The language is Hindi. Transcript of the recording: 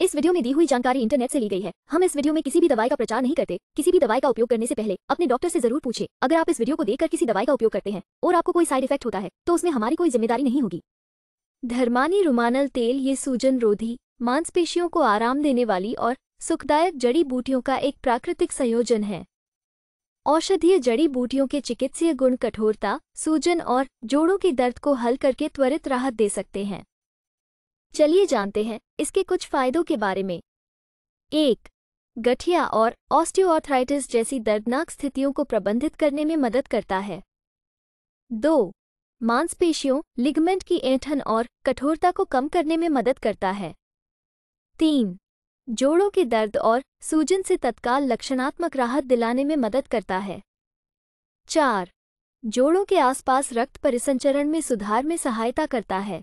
इस वीडियो में दी हुई जानकारी इंटरनेट से ली गई है हम इस वीडियो में किसी भी दवाई का प्रचार नहीं करते किसी भी दवाई का उपयोग करने से पहले अपने डॉक्टर से जरूर पूछे अगर आप इस वीडियो को देखकर किसी दवाई का उपयोग करते हैं और आपको कोई साइड इफेक्ट होता है तो उसमें हमारी कोई जिम्मेदारी नहीं होगी धर्मानी रुमानल तेल ये सूजन रोधी मांसपेशियों को आराम देने वाली और सुखदायक जड़ी बूटियों का एक प्राकृतिक संयोजन है औषधीय जड़ी बूटियों के चिकित्सीय गुण कठोरता सूजन और जोड़ों के दर्द को हल करके त्वरित राहत दे सकते हैं चलिए जानते हैं इसके कुछ फायदों के बारे में एक गठिया और ऑस्टियोआर्थराइटिस जैसी दर्दनाक स्थितियों को प्रबंधित करने में मदद करता है दो मांसपेशियों लिगमेंट की ऐंठन और कठोरता को कम करने में मदद करता है तीन जोड़ों के दर्द और सूजन से तत्काल लक्षणात्मक राहत दिलाने में मदद करता है चार जोड़ों के आसपास रक्त परिसंचरण में सुधार में सहायता करता है